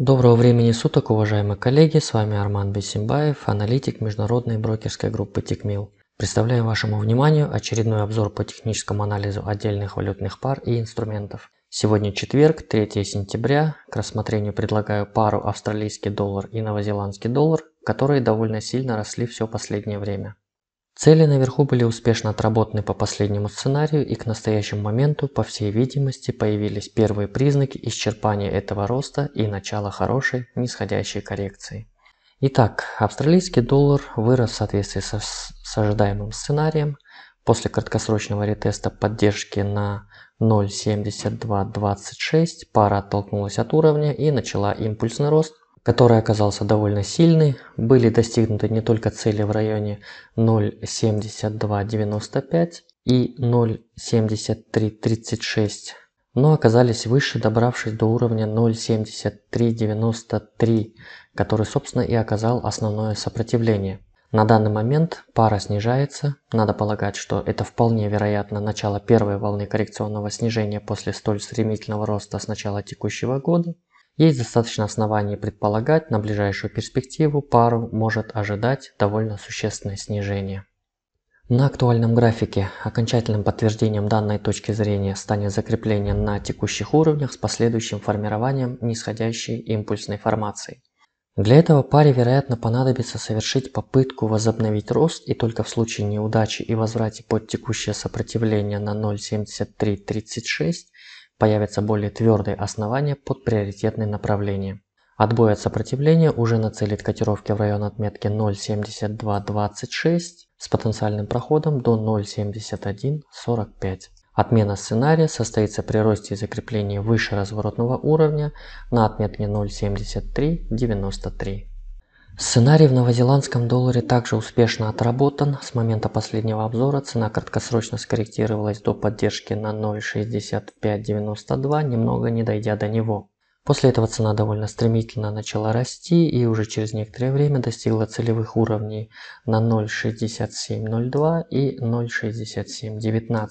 Доброго времени суток, уважаемые коллеги, с вами Арман Бесимбаев, аналитик международной брокерской группы Тикмил. Представляем вашему вниманию очередной обзор по техническому анализу отдельных валютных пар и инструментов. Сегодня четверг, 3 сентября, к рассмотрению предлагаю пару австралийский доллар и новозеландский доллар, которые довольно сильно росли все последнее время. Цели наверху были успешно отработаны по последнему сценарию и к настоящему моменту, по всей видимости, появились первые признаки исчерпания этого роста и начала хорошей нисходящей коррекции. Итак, австралийский доллар вырос в соответствии со, с ожидаемым сценарием. После краткосрочного ретеста поддержки на 0.7226 пара оттолкнулась от уровня и начала импульсный рост, который оказался довольно сильный. Были достигнуты не только цели в районе 0.7295 и 0.7336, но оказались выше, добравшись до уровня 0.7393, который, собственно, и оказал основное сопротивление. На данный момент пара снижается. Надо полагать, что это вполне вероятно начало первой волны коррекционного снижения после столь стремительного роста с начала текущего года. Есть достаточно оснований предполагать, на ближайшую перспективу пару может ожидать довольно существенное снижение. На актуальном графике окончательным подтверждением данной точки зрения станет закрепление на текущих уровнях с последующим формированием нисходящей импульсной формации. Для этого паре, вероятно, понадобится совершить попытку возобновить рост и только в случае неудачи и возврате под текущее сопротивление на 0.7336 появятся более твердые основания под приоритетные направления. Отбой от сопротивления уже нацелит котировки в район отметки 0.7226 с потенциальным проходом до 0.7145. Отмена сценария состоится при росте и закреплении выше разворотного уровня на отметке 0.7393. Сценарий в новозеландском долларе также успешно отработан. С момента последнего обзора цена краткосрочно скорректировалась до поддержки на 0.6592, немного не дойдя до него. После этого цена довольно стремительно начала расти и уже через некоторое время достигла целевых уровней на 0.6702 и 0.6719.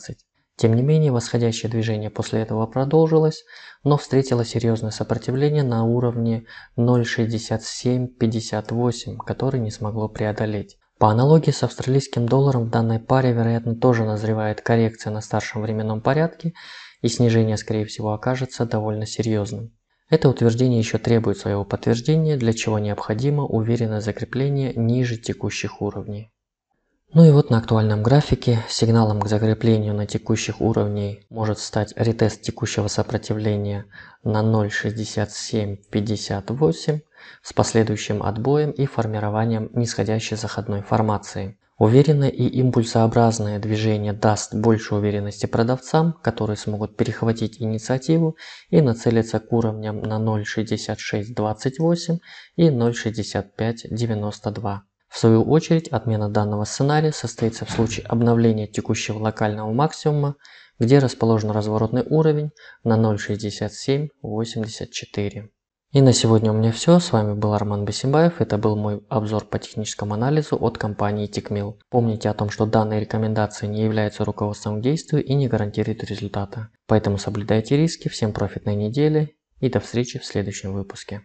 Тем не менее, восходящее движение после этого продолжилось, но встретило серьезное сопротивление на уровне 0.6758, который не смогло преодолеть. По аналогии с австралийским долларом в данной паре, вероятно, тоже назревает коррекция на старшем временном порядке, и снижение, скорее всего, окажется довольно серьезным. Это утверждение еще требует своего подтверждения, для чего необходимо уверенное закрепление ниже текущих уровней. Ну и вот на актуальном графике сигналом к закреплению на текущих уровнях может стать ретест текущего сопротивления на 0.6758 с последующим отбоем и формированием нисходящей заходной формации. Уверенное и импульсообразное движение даст больше уверенности продавцам, которые смогут перехватить инициативу и нацелиться к уровням на 0.6628 и 0.6592. В свою очередь, отмена данного сценария состоится в случае обновления текущего локального максимума, где расположен разворотный уровень на 0.6784. И на сегодня у меня все. С вами был Арман Басимбаев. Это был мой обзор по техническому анализу от компании Tickmill. Помните о том, что данные рекомендации не являются руководством к действию и не гарантируют результата. Поэтому соблюдайте риски. Всем профитной недели и до встречи в следующем выпуске.